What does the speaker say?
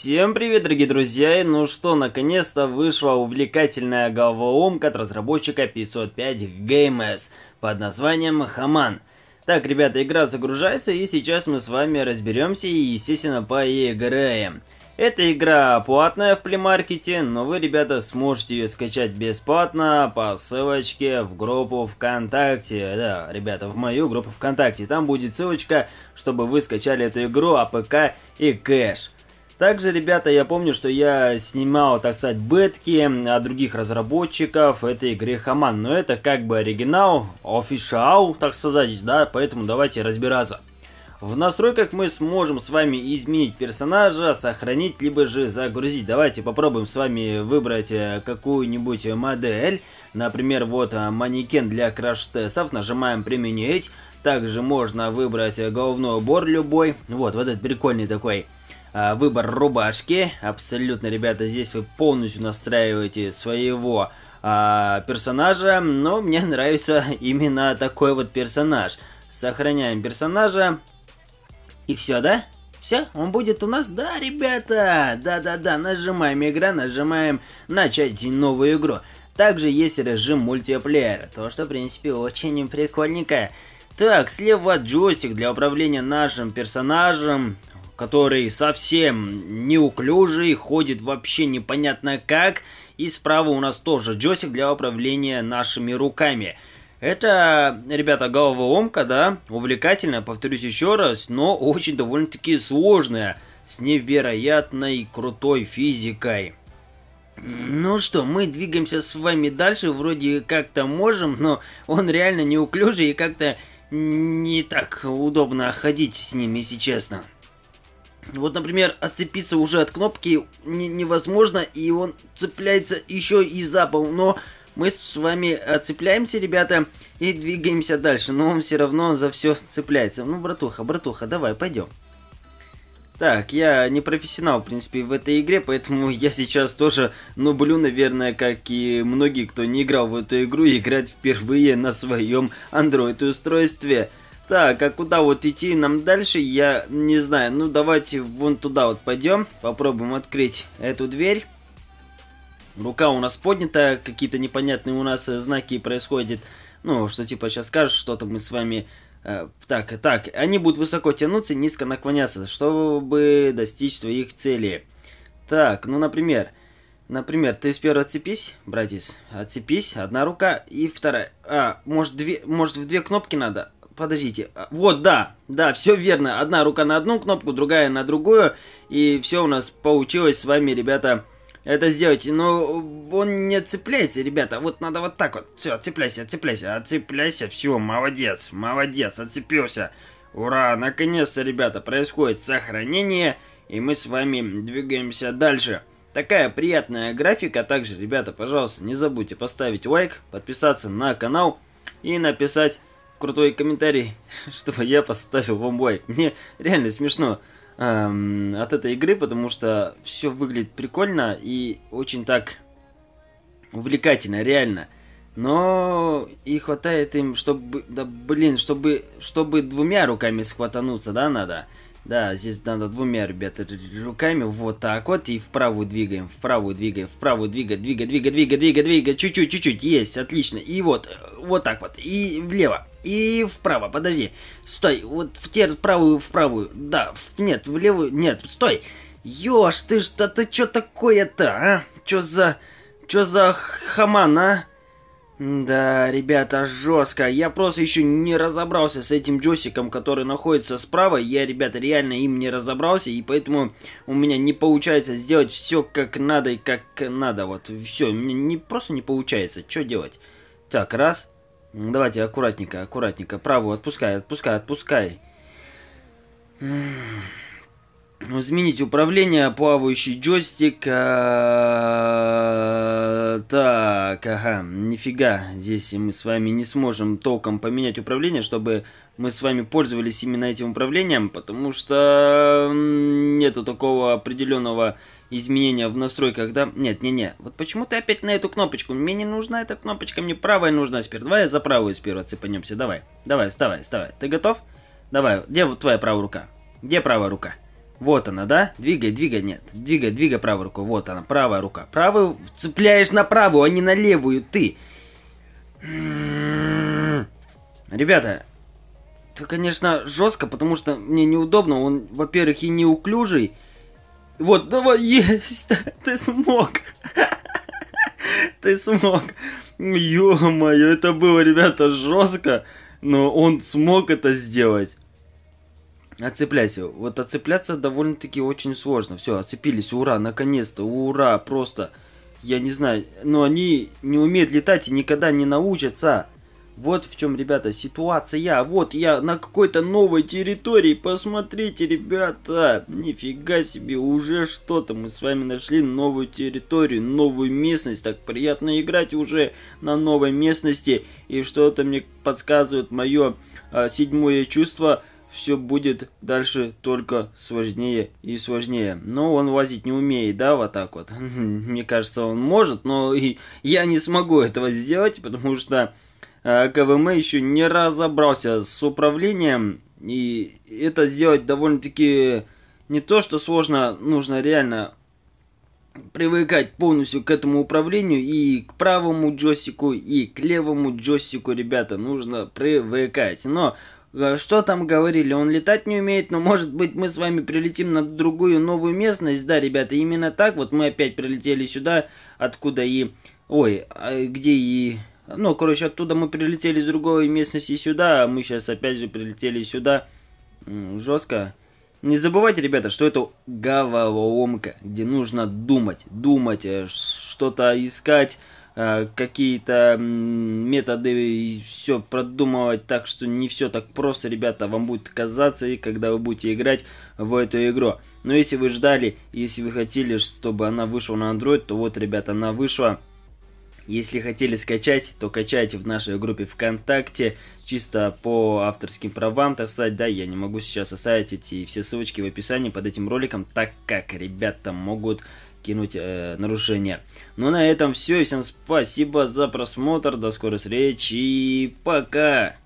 Всем привет, дорогие друзья! ну что, наконец-то вышла увлекательная головоломка от разработчика 505 GameS под названием «Хаман». Так, ребята, игра загружается, и сейчас мы с вами разберемся и, естественно, поиграем. Эта игра платная в плеймаркете, но вы, ребята, сможете ее скачать бесплатно по ссылочке в группу ВКонтакте. Да, ребята, в мою группу ВКонтакте. Там будет ссылочка, чтобы вы скачали эту игру, АПК и кэш. Также, ребята, я помню, что я снимал, так сказать, бетки от других разработчиков этой игры Хаман. Но это как бы оригинал, официал, так сказать, да, поэтому давайте разбираться. В настройках мы сможем с вами изменить персонажа, сохранить, либо же загрузить. Давайте попробуем с вами выбрать э, какую-нибудь модель. Например, вот э, манекен для краш-тестов. Нажимаем «Применить». Также можно выбрать э, головной убор любой. Вот, вот этот прикольный такой а, выбор рубашки. Абсолютно, ребята, здесь вы полностью настраиваете своего а, персонажа, но мне нравится именно такой вот персонаж. Сохраняем персонажа. И все, да? Все, он будет у нас, да, ребята, да-да-да, нажимаем игра, нажимаем начать новую игру. Также есть режим мультиплеера, то что, в принципе, очень прикольненько. Так, слева джойстик для управления нашим персонажем, который совсем неуклюжий, ходит вообще непонятно как. И справа у нас тоже джойстик для управления нашими руками. Это, ребята, головоломка, да, увлекательная, повторюсь еще раз, но очень довольно-таки сложная, с невероятной крутой физикой. Ну что, мы двигаемся с вами дальше, вроде как-то можем, но он реально неуклюжий и как-то не так удобно ходить с ними если честно. Вот, например, отцепиться уже от кнопки невозможно, и он цепляется еще и за пол. Но мы с вами отцепляемся, ребята, и двигаемся дальше. Но он все равно за все цепляется. Ну, братуха, братуха, давай, пойдем. Так, я не профессионал, в принципе, в этой игре, поэтому я сейчас тоже нублю, наверное, как и многие, кто не играл в эту игру, играть впервые на своем Android-устройстве. Так, а куда вот идти нам дальше, я не знаю. Ну, давайте вон туда вот пойдем. Попробуем открыть эту дверь. Рука у нас поднята, какие-то непонятные у нас э, знаки происходят. Ну, что типа сейчас скажешь, что-то мы с вами... Э, так, так, они будут высоко тянуться, низко наклоняться, чтобы достичь своих целей. Так, ну, например... Например, ты сперва отцепись, братец, отцепись, одна рука и вторая. А, может, две, может в две кнопки надо? подождите. А, вот, да, да, все верно. Одна рука на одну кнопку, другая на другую. И все у нас получилось с вами, ребята, это сделать. Но он не цепляется, ребята. Вот надо вот так вот. Все, отцепляйся, отцепляйся, отцепляйся. Все, молодец, молодец, отцепился. Ура, наконец-то, ребята, происходит сохранение. И мы с вами двигаемся дальше. Такая приятная графика. Также, ребята, пожалуйста, не забудьте поставить лайк, подписаться на канал и написать крутой комментарий, чтобы я поставил вам лайк. Мне реально смешно эм, от этой игры, потому что все выглядит прикольно и очень так увлекательно, реально. Но и хватает им, чтобы, да блин, чтобы, чтобы двумя руками схватануться, да, надо. Да, здесь надо двумя, ребята, руками вот так вот и вправо двигаем, вправо двигаем, вправо двигаем, двигаем, двигаем, двигаем, двигаем, двигай, чуть-чуть, чуть-чуть, есть, отлично. И вот, э, вот так вот, и влево, и вправо, подожди, стой, вот в те правую, в правую, да, в, нет, в левую, нет, стой. Ёж, ты что, ты чё такое-то, а? Чё за, чё за хаман, а? Да, ребята, жестко. Я просто еще не разобрался с этим десиком, который находится справа. Я, ребята, реально им не разобрался, и поэтому у меня не получается сделать все как надо и как надо. Вот, все, мне не, просто не получается. Что делать? Так, раз. Ну, давайте аккуратненько, аккуратненько. Правую отпускай, отпускай, отпускай. Изменить управление, плавающий джойстик. А... Так, ага, нифига, здесь мы с вами не сможем толком поменять управление, чтобы мы с вами пользовались именно этим управлением, потому что нету такого определенного изменения в настройках, да? Нет, не-не, вот почему ты опять на эту кнопочку? Мне не нужна эта кнопочка, мне правая нужна Спер Давай я за правую сперва цепанемся, давай. Давай, вставай, вставай. Ты готов? Давай, где твоя правая рука? Где правая рука? Вот она, да? Двигай, двигай, нет. Двигай, двигай правую руку. Вот она, правая рука. Правую цепляешь на правую, а не на левую ты. М-м-м. Ребята, это, конечно, жестко, потому что мне неудобно. Он, во-первых, и неуклюжий. Вот, давай, есть, ты смог. Ты смог. Ё-моё, это было, ребята, жестко. Но он смог это сделать. Отцепляйся. Вот отцепляться довольно-таки очень сложно. Все, отцепились. Ура, наконец-то. Ура, просто. Я не знаю. Но они не умеют летать и никогда не научатся. Вот в чем, ребята, ситуация. Вот я на какой-то новой территории. Посмотрите, ребята. Нифига себе, уже что-то. Мы с вами нашли новую территорию, новую местность. Так приятно играть уже на новой местности. И что-то мне подсказывает мое а, седьмое чувство все будет дальше только сложнее и сложнее. Но он возить не умеет, да, вот так вот. Мне кажется, он может, но и я не смогу этого сделать, потому что э, КВМ еще не разобрался с управлением, и это сделать довольно-таки не то, что сложно, нужно реально привыкать полностью к этому управлению и к правому джойстику, и к левому джойстику, ребята, нужно привыкать. Но Э, что там говорили? Он летать не умеет, но может быть мы с вами прилетим на другую новую местность. Да, ребята, именно так. Вот мы опять прилетели сюда, откуда и... Ой, а, где и... Ну, короче, оттуда мы прилетели с другой местности сюда, а мы сейчас опять же прилетели сюда. Жестко. Не забывайте, ребята, что это головоломка, где нужно думать, думать, э, что-то искать, Э, какие-то методы и все продумывать так, что не все так просто, ребята, вам будет казаться, и когда вы будете играть в эту игру. Но если вы ждали, если вы хотели, чтобы она вышла на Android, то вот, ребята, она вышла. Если хотели скачать, то качайте в нашей группе ВКонтакте, чисто по авторским правам, так сказать, да, я не могу сейчас оставить эти все ссылочки в описании под этим роликом, так как ребята могут кинуть э, нарушение. Ну на этом все. Всем спасибо за просмотр. До скорой встречи. Пока!